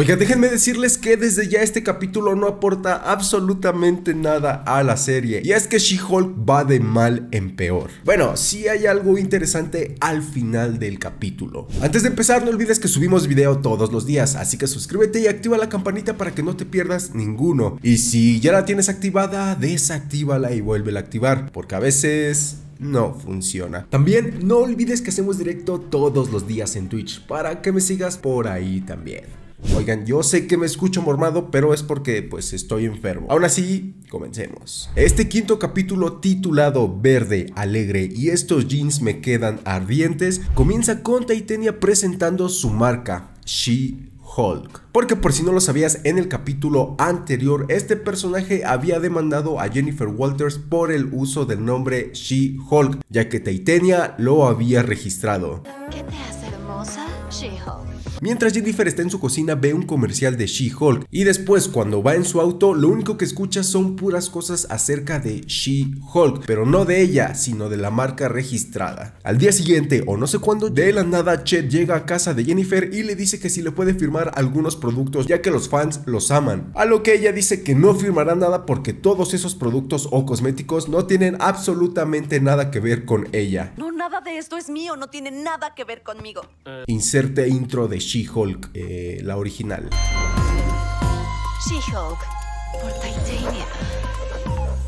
Oiga, déjenme decirles que desde ya este capítulo no aporta absolutamente nada a la serie. Y es que She-Hulk va de mal en peor. Bueno, sí hay algo interesante al final del capítulo. Antes de empezar, no olvides que subimos video todos los días, así que suscríbete y activa la campanita para que no te pierdas ninguno. Y si ya la tienes activada, desactívala y vuélvela a activar, porque a veces no funciona. También no olvides que hacemos directo todos los días en Twitch para que me sigas por ahí también. Oigan, yo sé que me escucho mormado, pero es porque pues estoy enfermo. Aún así, comencemos. Este quinto capítulo titulado Verde, Alegre y estos jeans me quedan ardientes, comienza con Taitenia presentando su marca, She Hulk. Porque por si no lo sabías, en el capítulo anterior este personaje había demandado a Jennifer Walters por el uso del nombre She-Hulk, ya que Titania lo había registrado. ¿Qué te hace hermosa, She-Hulk? Mientras Jennifer está en su cocina ve un comercial de She-Hulk y después cuando va en su auto lo único que escucha son puras cosas acerca de She-Hulk, pero no de ella, sino de la marca registrada. Al día siguiente o no sé cuándo, de la nada Chet llega a casa de Jennifer y le dice que si le puede firmar algunos productos ya que los fans los aman, a lo que ella dice que no firmará nada porque todos esos productos o cosméticos no tienen absolutamente nada que ver con ella. No, nada de esto es mío, no tiene nada que ver conmigo. Eh. Inserte intro de She-Hulk, eh, la original.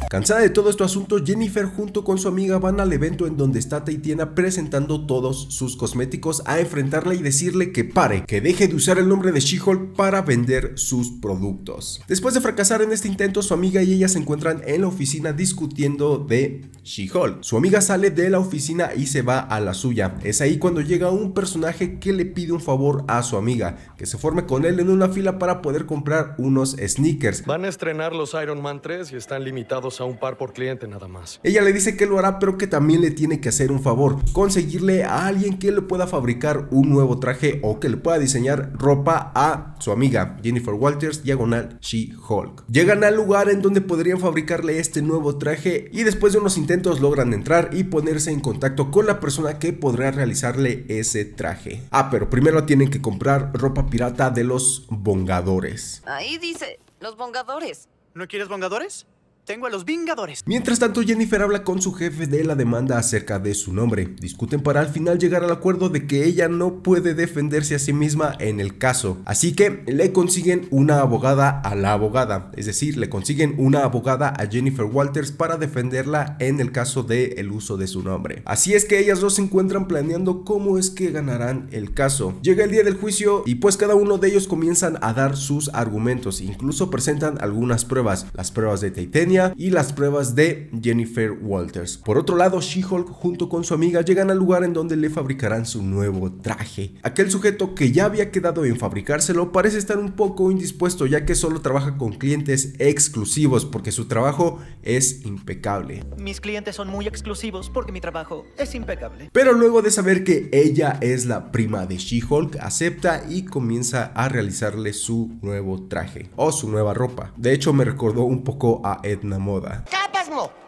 Cansada de todo este asunto, Jennifer junto con su amiga van al evento en donde está Titiana presentando todos sus cosméticos a enfrentarla y decirle que pare, que deje de usar el nombre de She-Hulk para vender sus productos. Después de fracasar en este intento, su amiga y ella se encuentran en la oficina discutiendo de She-Hulk. Su amiga sale de la oficina y se va a la suya. Es ahí cuando llega un personaje que le pide un favor a su amiga, que se forme con él en una fila para poder comprar unos sneakers. Van a estrenar los Iron Man 3 y están limitados a un par por cliente nada más. Ella le dice que lo hará, pero que también le tiene que hacer un favor, conseguirle a alguien que le pueda fabricar un nuevo traje o que le pueda diseñar ropa a su amiga Jennifer Walters, diagonal She-Hulk. Llegan al lugar en donde podrían fabricarle este nuevo traje y después de unos intentos logran entrar y ponerse en contacto con la persona que podrá realizarle ese traje. Ah, pero primero tienen que comprar ropa pirata de los bongadores. Ahí dice, los bongadores. ¿No quieres bongadores? Tengo a los Vingadores. Mientras tanto, Jennifer habla con su jefe de la demanda acerca de su nombre. Discuten para al final llegar al acuerdo de que ella no puede defenderse a sí misma en el caso. Así que le consiguen una abogada a la abogada. Es decir, le consiguen una abogada a Jennifer Walters para defenderla en el caso del el uso de su nombre. Así es que ellas dos se encuentran planeando cómo es que ganarán el caso. Llega el día del juicio y pues cada uno de ellos comienzan a dar sus argumentos. Incluso presentan algunas pruebas. Las pruebas de Titania y las pruebas de Jennifer Walters. Por otro lado, She-Hulk junto con su amiga llegan al lugar en donde le fabricarán su nuevo traje. Aquel sujeto que ya había quedado en fabricárselo parece estar un poco indispuesto ya que solo trabaja con clientes exclusivos porque su trabajo es impecable. Mis clientes son muy exclusivos porque mi trabajo es impecable. Pero luego de saber que ella es la prima de She-Hulk, acepta y comienza a realizarle su nuevo traje o su nueva ropa. De hecho me recordó un poco a Edna moda.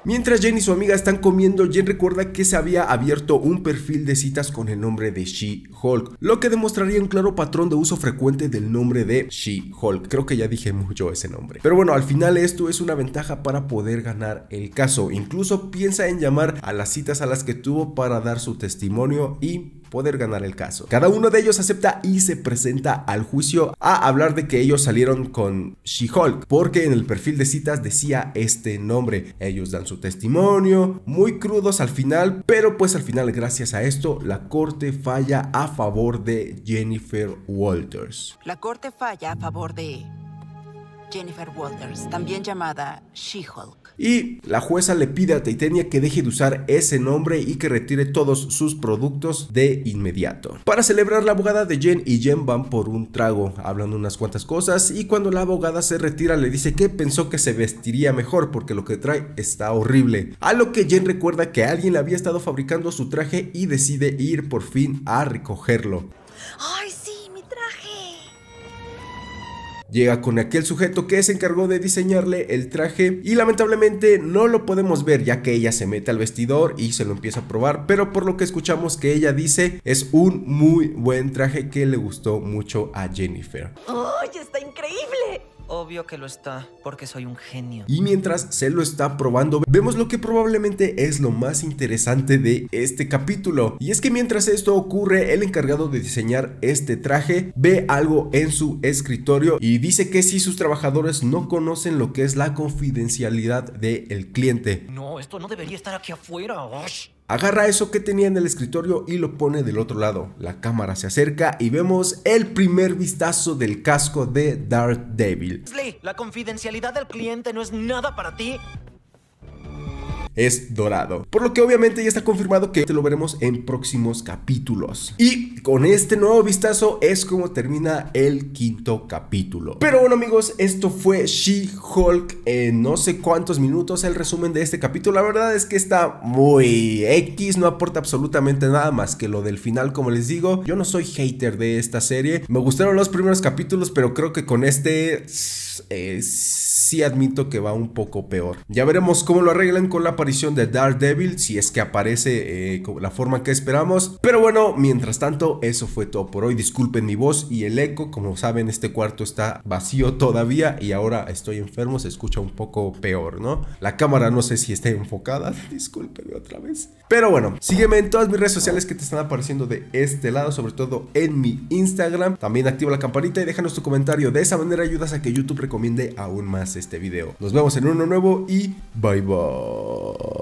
Mientras Jen y su amiga están comiendo, Jen recuerda que se había abierto un perfil de citas con el nombre de She-Hulk, lo que demostraría un claro patrón de uso frecuente del nombre de She-Hulk. Creo que ya dije mucho ese nombre. Pero bueno, al final esto es una ventaja para poder ganar el caso. Incluso piensa en llamar a las citas a las que tuvo para dar su testimonio y poder ganar el caso. Cada uno de ellos acepta y se presenta al juicio a hablar de que ellos salieron con She-Hulk, porque en el perfil de citas decía este nombre. Ellos dan su testimonio, muy crudos al final, pero pues al final gracias a esto la corte falla a favor de Jennifer Walters. La corte falla a favor de Jennifer Walters, también llamada She-Hulk. Y la jueza le pide a Titania que deje de usar ese nombre y que retire todos sus productos de inmediato. Para celebrar, la abogada de Jen y Jen van por un trago, hablando unas cuantas cosas y cuando la abogada se retira le dice que pensó que se vestiría mejor porque lo que trae está horrible. A lo que Jen recuerda que alguien le había estado fabricando su traje y decide ir por fin a recogerlo. Llega con aquel sujeto que se encargó de diseñarle el traje y lamentablemente no lo podemos ver ya que ella se mete al vestidor y se lo empieza a probar, pero por lo que escuchamos que ella dice es un muy buen traje que le gustó mucho a Jennifer. ¡Ay, está increíble! Obvio que lo está, porque soy un genio. Y mientras se lo está probando, vemos lo que probablemente es lo más interesante de este capítulo. Y es que mientras esto ocurre, el encargado de diseñar este traje ve algo en su escritorio y dice que si sus trabajadores no conocen lo que es la confidencialidad del cliente. No, esto no debería estar aquí afuera. Osh. Agarra eso que tenía en el escritorio y lo pone del otro lado. La cámara se acerca y vemos el primer vistazo del casco de Darth Devil. La confidencialidad del cliente no es nada para ti es dorado. Por lo que obviamente ya está confirmado que te este lo veremos en próximos capítulos. Y con este nuevo vistazo es como termina el quinto capítulo. Pero bueno amigos, esto fue She-Hulk en no sé cuántos minutos el resumen de este capítulo. La verdad es que está muy X, no aporta absolutamente nada más que lo del final como les digo. Yo no soy hater de esta serie. Me gustaron los primeros capítulos, pero creo que con este eh, sí admito que va un poco peor. Ya veremos cómo lo arreglan con la aparición de Devil, si es que aparece eh, la forma que esperamos. Pero bueno, mientras tanto, eso fue todo por hoy. Disculpen mi voz y el eco. Como saben, este cuarto está vacío todavía y ahora estoy enfermo, se escucha un poco peor, ¿no? La cámara no sé si está enfocada, discúlpenme otra vez. Pero bueno, sígueme en todas mis redes sociales que te están apareciendo de este lado, sobre todo en mi Instagram. También activa la campanita y déjanos tu comentario. De esa manera ayudas a que YouTube recomiende aún más este video. Nos vemos en uno nuevo y bye bye. Uh...